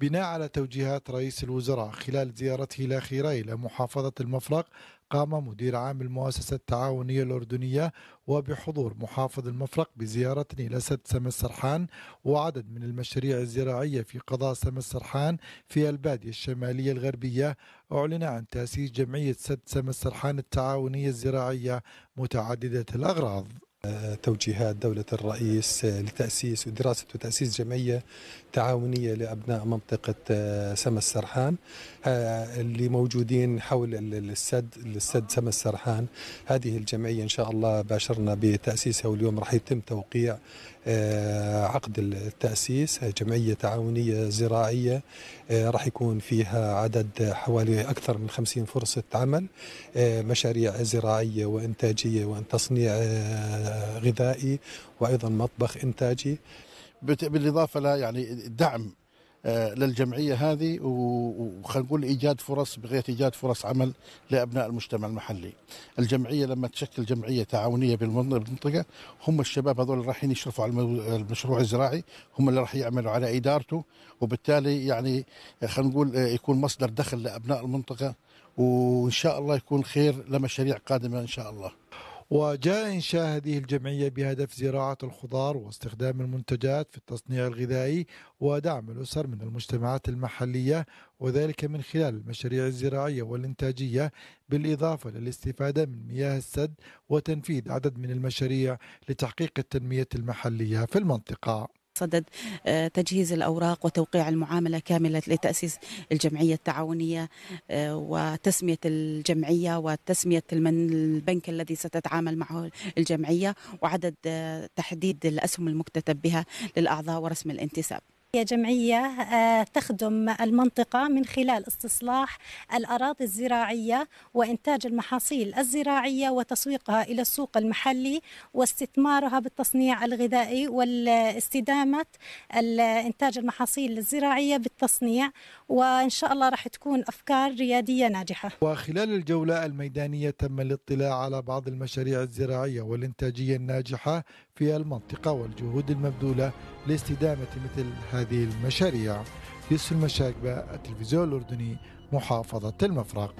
بناء على توجيهات رئيس الوزراء خلال زيارته الأخيرة إلى محافظة المفرق قام مدير عام المؤسسة التعاونية الأردنية وبحضور محافظ المفرق بزيارة إلى سد سم السرحان وعدد من المشاريع الزراعية في قضاء سم السرحان في البادية الشمالية الغربية أعلن عن تأسيس جمعية سد سم السرحان التعاونية الزراعية متعددة الأغراض توجيهات دولة الرئيس لتأسيس ودراسة وتأسيس جمعية تعاونية لأبناء منطقة آه، سما السرحان آه، اللي موجودين حول السد السد سما السرحان هذه الجمعية إن شاء الله باشرنا بتأسيسها واليوم راح يتم توقيع آه، عقد التأسيس جمعية تعاونية زراعية راح يكون فيها عدد حوالي أكثر من 50 فرصة عمل مشاريع زراعية وإنتاجية وتصنيع غذائي وايضا مطبخ انتاجي بالاضافه لها يعني دعم آه، للجمعيه هذه وخلينا نقول ايجاد فرص بغيه ايجاد فرص عمل لابناء المجتمع المحلي. الجمعيه لما تشكل جمعيه تعاونيه بالمنطقه هم الشباب هذول اللي رايحين يشرفوا على المشروع الزراعي هم اللي راح يعملوا على ادارته وبالتالي يعني خلينا نقول آه، يكون مصدر دخل لابناء المنطقه وان شاء الله يكون خير لمشاريع قادمه ان شاء الله. وجاء إنشاء هذه الجمعية بهدف زراعة الخضار واستخدام المنتجات في التصنيع الغذائي ودعم الأسر من المجتمعات المحلية وذلك من خلال المشاريع الزراعية والإنتاجية بالإضافة للاستفادة من مياه السد وتنفيذ عدد من المشاريع لتحقيق التنمية المحلية في المنطقة صدد آه، تجهيز الأوراق وتوقيع المعاملة كاملة لتأسيس الجمعية التعاونية آه، وتسمية الجمعية وتسمية البنك الذي ستتعامل معه الجمعية وعدد آه، تحديد الأسهم المكتتب بها للأعضاء ورسم الانتساب هي جمعية آه، تخدم المنطقة من خلال استصلاح الأراضي الزراعية وإنتاج المحاصيل الزراعية وتسويقها إلى السوق المحلي واستثمارها بالتصنيع الغذائي والاستدامة إنتاج المحاصيل الزراعية بالتصنيع وإن شاء الله راح تكون أفكار ريادية ناجحة وخلال الجولة الميدانية تم الاطلاع على بعض المشاريع الزراعية والإنتاجية الناجحة في المنطقة والجهود المبذولة لاستدامة مثل هذه المشاريع يسر المشاكبة التلفزيون الأردني محافظة المفرق